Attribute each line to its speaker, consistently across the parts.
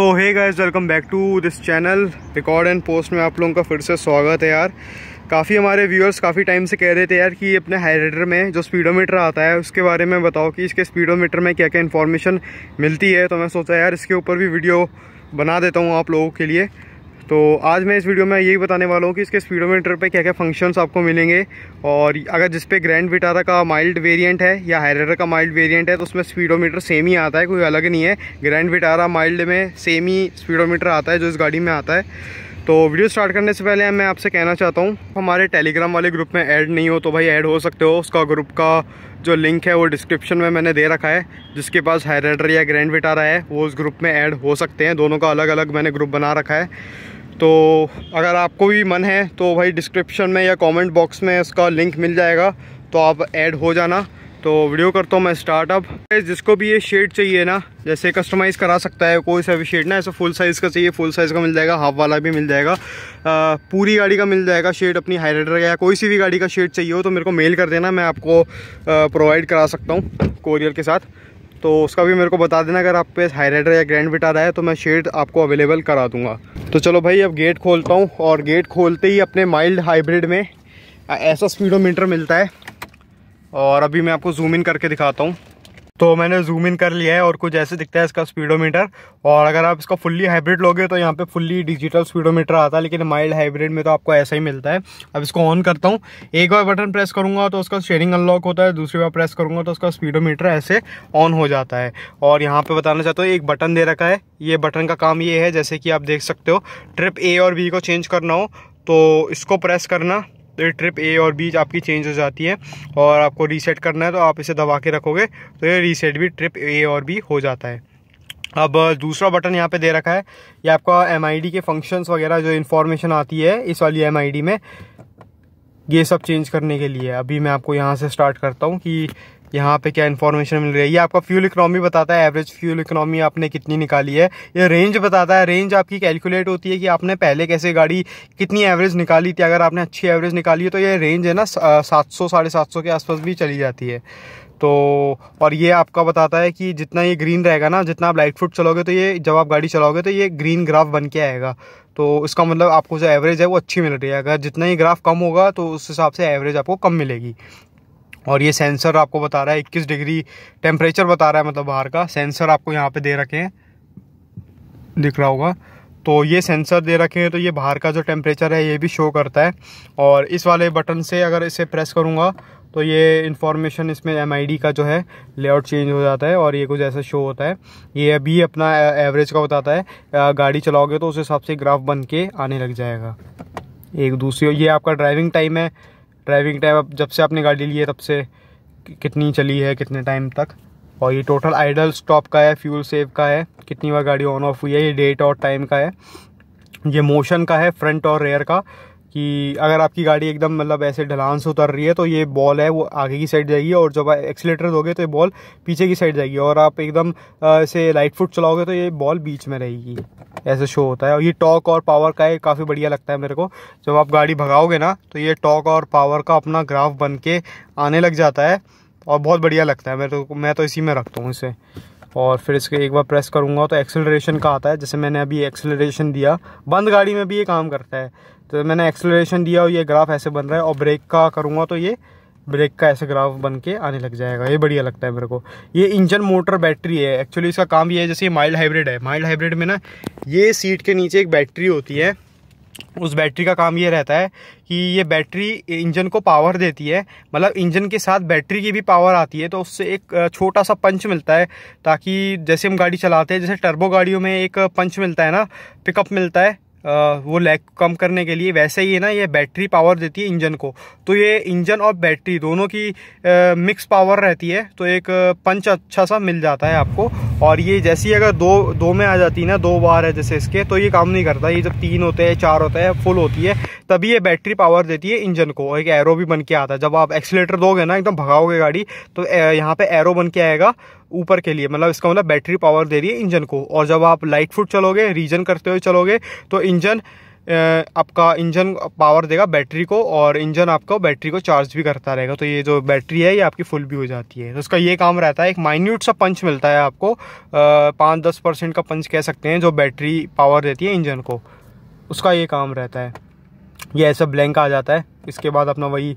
Speaker 1: तो hey guys welcome back to this channel record and post में आप लोगों का फिर से स्वागत है यार काफ़ी हमारे व्यूअर्स काफ़ी टाइम से कह रहे थे यार कि अपने हाईलाइटर में जो स्पीडोमीटर आता है उसके बारे में बताओ कि इसके स्पीडोमीटर में क्या क्या इन्फॉर्मेशन मिलती है तो मैं सोचा यार इसके ऊपर भी वीडियो बना देता हूँ आप लोगों के लिए तो आज मैं इस वीडियो में यही बताने वाला हूँ कि इसके स्पीडोमीटर पे क्या क्या फंक्शंस आपको मिलेंगे और अगर जिस पे ग्रैंड विटारा का माइल्ड वेरिएंट है या हैरेरा का माइल्ड वेरिएंट है तो उसमें स्पीडोमीटर सेम ही आता है कोई अलग नहीं है ग्रैंड विटारा माइल्ड में सेम ही स्पीडोमीटर आता है जो इस गाड़ी में आता है तो वीडियो स्टार्ट करने से पहले मैं आपसे कहना चाहता हूँ हमारे टेलीग्राम वाले ग्रुप में ऐड नहीं हो तो भाई ऐड हो सकते हो उसका ग्रुप का जो लिंक है वो डिस्क्रिप्शन में मैंने दे रखा है जिसके पास हायरेडर या ग्रैंड विटारा है वो उस ग्रुप में ऐड हो सकते हैं दोनों का अलग अलग मैंने ग्रुप बना रखा है तो अगर आपको भी मन है तो भाई डिस्क्रिप्शन में या कमेंट बॉक्स में इसका लिंक मिल जाएगा तो आप ऐड हो जाना तो वीडियो करता हूँ मैं स्टार्टअप जिसको भी ये शेड चाहिए ना जैसे कस्टमाइज़ करा सकता है कोई सा भी शेड ना ऐसा फुल साइज़ का चाहिए फुल साइज़ का मिल जाएगा हाफ वाला भी मिल जाएगा आ, पूरी गाड़ी का मिल जाएगा शेड अपनी हाईलाइटर या कोई सी भी गाड़ी का शेड चाहिए हो तो मेरे को मेल कर देना मैं आपको प्रोवाइड करा सकता हूँ कोरियर के साथ तो उसका भी मेरे को बता देना अगर आपके हाई हाईलाइटर या ग्रैंड विटारा है तो मैं शेड आपको अवेलेबल करा दूंगा तो चलो भाई अब गेट खोलता हूँ और गेट खोलते ही अपने माइल्ड हाइब्रिड में ऐसा स्पीडोमीटर मिलता है और अभी मैं आपको जूम इन करके दिखाता हूँ तो मैंने जूम इन कर लिया है और कुछ ऐसे दिखता है इसका स्पीडोमीटर और अगर आप इसका फुल्ली हाइब्रिड लोगे तो यहाँ पे फुल्ली डिजिटल स्पीडोमीटर आता है लेकिन माइल्ड हाइब्रिड में तो आपको ऐसा ही मिलता है अब इसको ऑन करता हूँ एक बार बटन प्रेस करूँगा तो उसका शेयरिंग अनलॉक होता है दूसरी बार प्रेस करूँगा तो उसका स्पीडोमीटर ऐसे ऑन हो जाता है और यहाँ पर बताना चाहता हूँ एक बटन दे रखा है ये बटन का काम ये है जैसे कि आप देख सकते हो ट्रिप ए और बी को चेंज करना हो तो इसको प्रेस करना तो ये ट्रिप ए और बी आपकी चेंज हो जाती है और आपको रीसेट करना है तो आप इसे दबा के रखोगे तो ये रीसेट भी ट्रिप ए और बी हो जाता है अब दूसरा बटन यहाँ पे दे रखा है ये आपका एम के फंक्शंस वगैरह जो इन्फॉर्मेशन आती है इस वाली एम में ये सब चेंज करने के लिए अभी मैं आपको यहाँ से स्टार्ट करता हूँ कि यहाँ पे क्या इन्फॉर्मेशन मिल रही है ये आपका फ्यूल इकोनॉमी बताता है एवरेज फ्यूल इकोनॉमी आपने कितनी निकाली है ये रेंज बताता है रेंज आपकी कैलकुलेट होती है कि आपने पहले कैसे गाड़ी कितनी एवरेज निकाली थी अगर आपने अच्छी एवरेज निकाली है तो ये रेंज है ना सात सौ साढ़े सात सौ के आसपास भी चली जाती है तो और ये आपका बताता है कि जितना ये ग्रीन रहेगा ना जितना आप लाइट फुट चलोगे तो ये जब आप गाड़ी चलाओगे तो ये ग्रीन ग्राफ बन के आएगा तो इसका मतलब आपको जो एवरेज है वो अच्छी मिल रही है अगर जितना ही ग्राफ कम होगा तो उस हिसाब से एवरेज आपको कम मिलेगी और ये सेंसर आपको बता रहा है इक्कीस डिग्री टेम्परेचर बता रहा है मतलब बाहर का सेंसर आपको यहाँ पे दे रखे हैं दिख रहा होगा तो ये सेंसर दे रखे हैं तो ये बाहर का जो टेम्परेचर है ये भी शो करता है और इस वाले बटन से अगर इसे प्रेस करूँगा तो ये इन्फॉर्मेशन इसमें एम का जो है लेआउट चेंज हो जाता है और ये कुछ ऐसा शो होता है ये अभी अपना एवरेज का बताता है गाड़ी चलाओगे तो उस हिसाब से ग्राफ बन के आने लग जाएगा एक दूसरी ये आपका ड्राइविंग टाइम है ड्राइविंग टाइम अब जब से आपने गाड़ी ली है तब से कितनी चली है कितने टाइम तक और ये टोटल आइडल स्टॉप का है फ्यूल सेव का है कितनी बार गाड़ी ऑन ऑफ हुई है ये डेट और टाइम का है ये मोशन का है फ्रंट और रेयर का कि अगर आपकी गाड़ी एकदम मतलब ऐसे ढलान से उतर रही है तो ये बॉल है वो आगे की साइड जाएगी और जब एक्सीटर दोगे तो ये बॉल पीछे की साइड जाएगी और आप एकदम ऐसे लाइट फुट चलाओगे तो ये बॉल बीच में रहेगी ऐसे शो होता है और ये टॉक और पावर का ये काफ़ी बढ़िया लगता है मेरे को जब आप गाड़ी भगाओगे ना तो ये टॉक और पावर का अपना ग्राफ बन के आने लग जाता है और बहुत बढ़िया लगता है मेरे को मैं तो इसी में रखता हूँ इसे और फिर इसके एक बार प्रेस करूँगा तो एक्सेलरेशन का आता है जैसे मैंने अभी एक्सेलरेशन दिया बंद गाड़ी में भी ये काम करता है तो मैंने एक्सलेशन दिया और ये ग्राफ ऐसे बन रहा है और ब्रेक का करूँगा तो ये ब्रेक का ऐसे ग्राफ बन के आने लग जाएगा ये बढ़िया लगता है मेरे को ये इंजन मोटर बैटरी है एक्चुअली इसका काम ये है जैसे ये माइल्ड हाइब्रिड है माइल्ड हाइब्रिड में ना ये सीट के नीचे एक बैटरी होती है उस बैटरी का काम ये रहता है कि ये बैटरी इंजन को पावर देती है मतलब इंजन के साथ बैटरी की भी पावर आती है तो उससे एक छोटा सा पंच मिलता है ताकि जैसे हम गाड़ी चलाते हैं जैसे टर्बो गाड़ियों में एक पंच मिलता है ना पिकअप मिलता है वो लैग कम करने के लिए वैसे ही है ना ये बैटरी पावर देती है इंजन को तो ये इंजन और बैटरी दोनों की मिक्स पावर रहती है तो एक पंच अच्छा सा मिल जाता है आपको और ये जैसी अगर दो दो में आ जाती है ना दो बार है जैसे इसके तो ये काम नहीं करता ये जब तीन होते हैं चार होते हैं फुल होती है तभी ये बैटरी पावर देती है इंजन को एक एरो भी बन के आता है जब आप एक्सीटर दोगे ना एकदम भगाओगे गाड़ी तो यहाँ पर एरो बन के आएगा ऊपर के लिए मतलब इसका मतलब बैटरी पावर दे रही है इंजन को और जब आप लाइट फुट चलोगे रीजन करते हुए चलोगे तो इंजन आपका इंजन पावर देगा बैटरी को और इंजन आपका बैटरी को चार्ज भी करता रहेगा तो ये जो बैटरी है ये आपकी फुल भी हो जाती है तो उसका ये काम रहता है एक माइन्यूट सा पंच मिलता है आपको पाँच दस परसेंट का पंच कह सकते हैं जो बैटरी पावर देती है इंजन को उसका ये काम रहता है ये ऐसा ब्लैंक आ जाता है इसके बाद अपना वही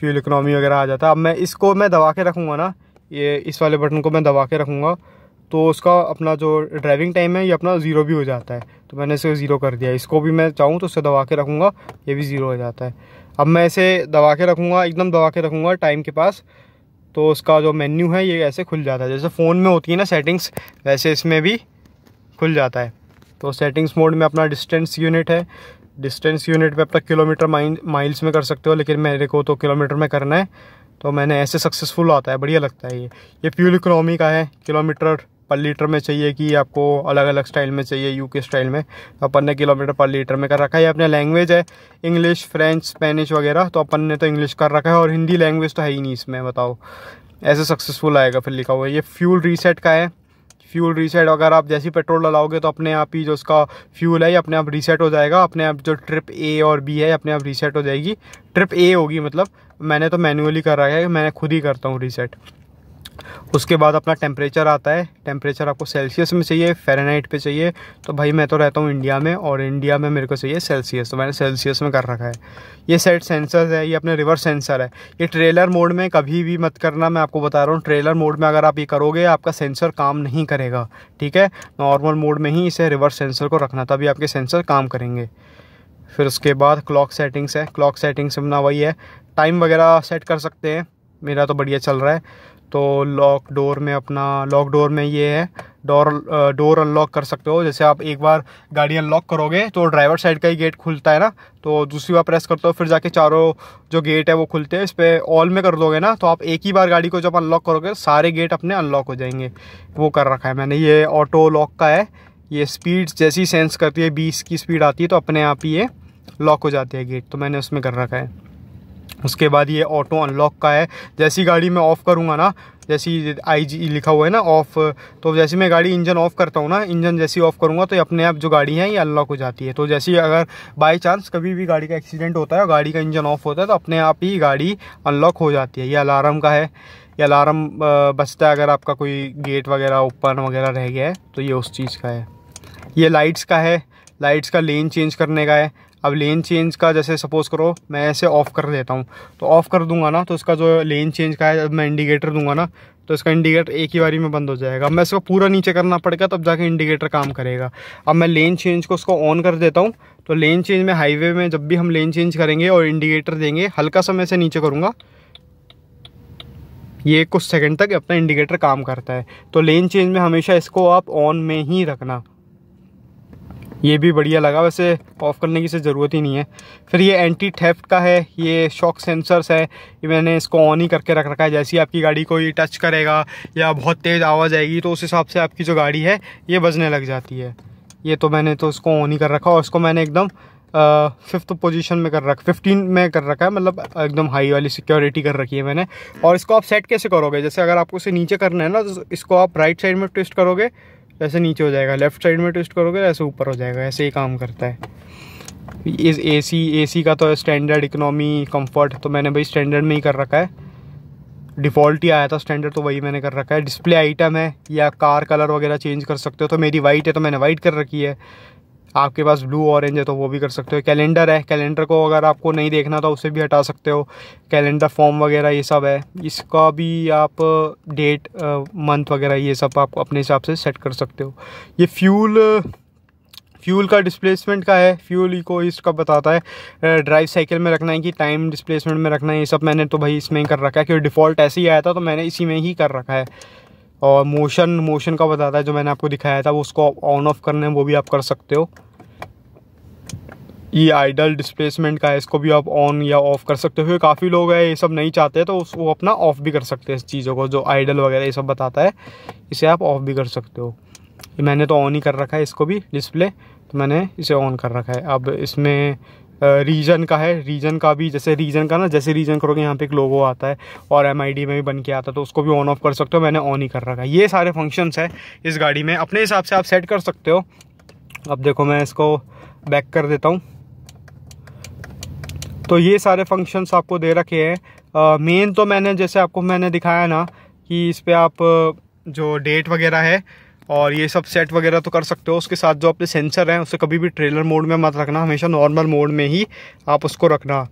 Speaker 1: फ्यूल इकोनॉमी वगैरह आ जाता है अब मैं इसको मैं दबा के रखूँगा ना ये इस वाले बटन को मैं दबा के रखूँगा तो उसका अपना जो ड्राइविंग टाइम है ये अपना ज़ीरो भी हो जाता है तो मैंने इसे ज़ीरो कर दिया इसको भी मैं चाहूँ तो उसे दबा के रखूँगा ये भी ज़ीरो हो जाता है अब मैं इसे दबा के रखूँगा एकदम दबा के रखूँगा टाइम के पास तो उसका जो मेन्यू है ये ऐसे खुल जाता है जैसे फ़ोन में होती है ना सेटिंग्स वैसे इसमें भी खुल जाता है तो सेटिंग्स मोड में अपना डिस्टेंस यूनिट है डिस्टेंस यूनिट पे अपना किलोमीटर माइल्स में कर सकते हो लेकिन मेरे को तो किलोमीटर में करना है तो मैंने ऐसे सक्सेसफुल आता है बढ़िया लगता है ये ये फ्यूल इकोनॉमी का है किलोमीटर पर लीटर में चाहिए कि आपको अलग अलग स्टाइल में चाहिए यूके स्टाइल में तो अपन ने किलोमीटर पर लीटर में कर रखा है ये अपने लैंग्वेज है इंग्लिश फ्रेंच स्पेनिश वगैरह तो अपन ने तो इंग्लिश कर रखा है और हिंदी लैंग्वेज तो है ही नहीं इसमें बताओ ऐसे सक्सेसफुल आएगा फिर लिखा हुआ ये फ्यूल रीसेट का है फ्यूल रीसेट अगर आप जैसे पेट्रोल डलाओगे तो अपने आप ही जो उसका फ्यूल है ये अपने आप रीसेट हो जाएगा अपने आप जो ट्रिप ए और बी है अपने आप रीसेट हो जाएगी ट्रिप ए होगी मतलब मैंने तो मैनुअली कर रहा है मैंने खुद ही करता हूँ रीसेट उसके बाद अपना टेम्परेचर आता है टेम्परेचर आपको सेल्सियस में चाहिए फेरेनाइट पे चाहिए तो भाई मैं तो रहता हूँ इंडिया में और इंडिया में मेरे को चाहिए सेल्सियस तो मैंने सेल्सियस में कर रखा है ये सेट सेंसर है ये अपने रिवर्स सेंसर है ये ट्रेलर मोड में कभी भी मत करना मैं आपको बता रहा हूँ ट्रेलर मोड में अगर आप ये करोगे आपका सेंसर काम नहीं करेगा ठीक है नॉर्मल मोड में ही इसे रिवर्स सेंसर को रखना तभी आपके सेंसर काम करेंगे फिर उसके बाद क्लॉक सेटिंग्स है क्लॉक सेटिंग्स अपना वही है टाइम वगैरह सेट कर सकते हैं मेरा तो बढ़िया चल रहा है तो लॉक डोर में अपना लॉक डोर में ये है डोर डोर अनलॉक कर सकते हो जैसे आप एक बार गाड़ी अनलॉक करोगे तो ड्राइवर साइड का ही गेट खुलता है ना तो दूसरी बार प्रेस करते हो फिर जाके चारों जो गेट है वो खुलते हैं इस पर ऑल में कर दोगे ना तो आप एक ही बार गाड़ी को जब अनलॉक करोगे सारे गेट अपने अनलॉक हो जाएंगे वो कर रखा है मैंने ये ऑटो लॉक का है ये स्पीड जैसी सेंस करती है बीस की स्पीड आती है तो अपने आप ही ये लॉक हो जाती है गेट तो मैंने उसमें कर रखा है उसके बाद ये ऑटो अनलॉक का है जैसी गाड़ी मैं ऑफ़ करूँगा ना जैसी आई जी e लिखा हुआ है ना ऑफ़ तो जैसे मैं गाड़ी इंजन ऑफ़ करता हूँ ना इंजन जैसी ऑफ़ करूँगा तो अपने आप जो गाड़ी है ये अनलॉक हो जाती है तो जैसे अगर बाई चांस कभी भी गाड़ी का एक्सीडेंट होता है और गाड़ी का इंजन ऑफ़ होता है तो अपने आप ही गाड़ी अनलॉक हो जाती है ये अलार्म का है ये अलार्म बचता है अगर आपका कोई गेट वगैरह ओपन वगैरह रह गया है तो ये उस चीज़ का है ये लाइट्स का है लाइट्स का लेन चेंज करने का है अब लेन चेंज का जैसे सपोज़ करो मैं ऐसे ऑफ़ कर देता हूँ तो ऑफ़ कर दूंगा ना तो उसका जो लेन चेंज का है जब मैं इंडिकेटर दूंगा ना तो इसका इंडिकेटर एक ही बारी में बंद हो जाएगा अब मैं इसको पूरा नीचे करना पड़ेगा तब जाके इंडिकेटर काम करेगा अब मैं लेन चेंज को उसको ऑन कर देता हूँ तो लेन चेंज में हाईवे में जब भी हम लेन चेंज करेंगे और इंडिकेटर देंगे हल्का सा मैं इसे नीचे करूँगा ये कुछ सेकंड तक अपना इंडिकेटर काम करता है तो लेन चेंज में हमेशा इसको आप ऑन में ही रखना ये भी बढ़िया लगा वैसे ऑफ़ करने की से ज़रूरत ही नहीं है फिर ये एंटी थेफ्ट का है ये शॉक सेंसर्स है ये मैंने इसको ऑन ही करके रख रखा है जैसे ही आपकी गाड़ी कोई टच करेगा या बहुत तेज़ आवाज़ आएगी तो उस हिसाब से आपकी जो गाड़ी है ये बजने लग जाती है ये तो मैंने तो इसको ऑन ही कर रखा और इसको मैंने एकदम फिफ्थ पोजीशन में कर रखा फिफ्टीन में कर रखा है मतलब एकदम हाई वाली सिक्योरिटी कर रखी है मैंने और इसको आप सेट कैसे करोगे जैसे अगर आपको इसे नीचे करना है ना तो इसको आप राइट साइड में ट्विस्ट करोगे वैसे नीचे हो जाएगा लेफ्ट साइड में ट्विस्ट करोगे तो ऐसे ऊपर हो जाएगा ऐसे ही काम करता है इस ए सी ए सी का तो स्टैंडर्ड इकनॉमी कंफर्ट तो मैंने भाई स्टैंडर्ड में ही कर रखा है डिफ़ॉल्ट ही आया था स्टैंडर्ड तो वही मैंने कर रखा है डिस्प्ले आइटम है या कार कलर वगैरह चेंज कर सकते हो तो मेरी वाइट है तो मैंने वाइट कर रखी है आपके पास ब्लू ऑरेंज है तो वो भी कर सकते हो कैलेंडर है कैलेंडर को अगर आपको नहीं देखना तो उसे भी हटा सकते हो कैलेंडर फॉर्म वगैरह ये सब है इसका भी आप डेट uh, मंथ uh, वगैरह ये सब आप अपने हिसाब से सेट कर सकते हो ये फ्यूल फ्यूल uh, का डिस्प्लेसमेंट का है फ्यूल इको इसका बताता है ड्राइव साइकिल में रखना है कि टाइम डिस्प्लेसमेंट में रखना है ये सब मैंने तो भाई इसमें ही कर रखा है क्योंकि डिफ़ॉल्ट ऐसे ही आया था तो मैंने इसी में ही कर रखा है और मोशन मोशन का बताता है जो मैंने आपको दिखाया था वो उसको ऑन ऑफ करने वो भी आप कर सकते हो ये आइडल डिस्प्लेसमेंट का है इसको भी आप ऑन या ऑफ़ कर सकते हो काफ़ी लोग हैं ये सब नहीं चाहते तो वो अपना ऑफ़ भी कर सकते हैं इस चीज़ों को जो आइडल वगैरह ये सब बताता है इसे आप ऑफ़ भी कर सकते हो मैंने तो ऑन ही कर रखा है इसको भी डिस्प्ले तो मैंने इसे ऑन कर रखा है अब इसमें रीजन का है रीजन का भी जैसे रीजन का ना जैसे रीजन करोगे यहाँ पे एक लोगो आता है और एम में भी बन के आता है तो उसको भी ऑन ऑफ कर सकते हो मैंने ऑन ही कर रखा है ये सारे फंक्शंस हैं इस गाड़ी में अपने हिसाब से आप सेट कर सकते हो अब देखो मैं इसको बैक कर देता हूँ तो ये सारे फंक्शंस आपको दे रखे हैं मेन तो मैंने जैसे आपको मैंने दिखाया ना कि इस पर आप जो डेट वगैरह है और ये सब सेट वगैरह तो कर सकते हो उसके साथ जो अपने सेंसर हैं उसे कभी भी ट्रेलर मोड में मत रखना हमेशा नॉर्मल मोड में ही आप उसको रखना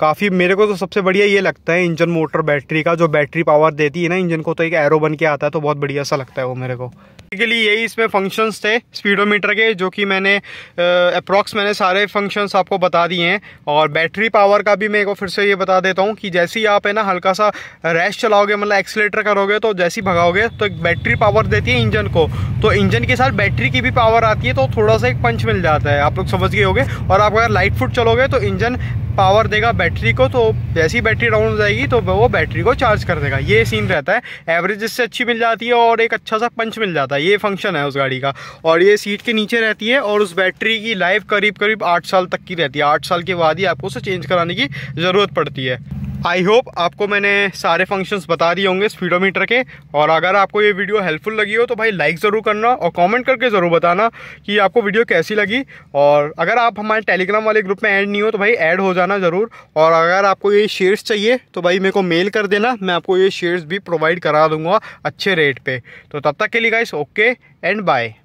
Speaker 1: काफ़ी मेरे को तो सबसे बढ़िया ये लगता है इंजन मोटर बैटरी का जो बैटरी पावर देती है ना इंजन को तो एक एरो बन के आता है तो बहुत बढ़िया सा लगता है वो मेरे को बेसिकली यही इसमें फंक्शंस थे स्पीडोमीटर के जो कि मैंने अप्रॉक्स मैंने सारे फंक्शंस आपको बता दिए हैं और बैटरी पावर का भी मेरे को फिर से ये बता देता हूँ कि जैसे ही आप है ना हल्का सा रैश चलाओगे मतलब एक्सलेटर करोगे तो जैसे ही भगाओगे तो एक बैटरी पावर देती है इंजन को तो इंजन के साथ बैटरी की भी पावर आती है तो थोड़ा सा एक पंच मिल जाता है आप लोग समझ गए होगे और आप अगर लाइट फुट चलोगे तो इंजन पावर देगा बैटरी को तो जैसी ही बैटरी डाउन हो जाएगी तो वो बैटरी को चार्ज कर देगा ये सीन रहता है एवरेज इससे अच्छी मिल जाती है और एक अच्छा सा पंच मिल जाता है ये फंक्शन है उस गाड़ी का और ये सीट के नीचे रहती है और उस बैटरी की लाइफ करीब करीब आठ साल तक की रहती है आठ साल के बाद ही आपको उसे चेंज कराने की ज़रूरत पड़ती है आई होप आपको मैंने सारे फंक्शंस बता दिए होंगे स्पीडोमीटर के और अगर आपको ये वीडियो हेल्पफुल लगी हो तो भाई लाइक ज़रूर करना और कमेंट करके ज़रूर बताना कि आपको वीडियो कैसी लगी और अगर आप हमारे टेलीग्राम वाले ग्रुप में ऐड नहीं हो तो भाई ऐड हो जाना ज़रूर और अगर आपको ये शेयर्स चाहिए तो भाई मेरे को मेल कर देना मैं आपको ये शेयर्स भी प्रोवाइड करा दूँगा अच्छे रेट पर तो तब तक के लिए गाइस ओके एंड बाय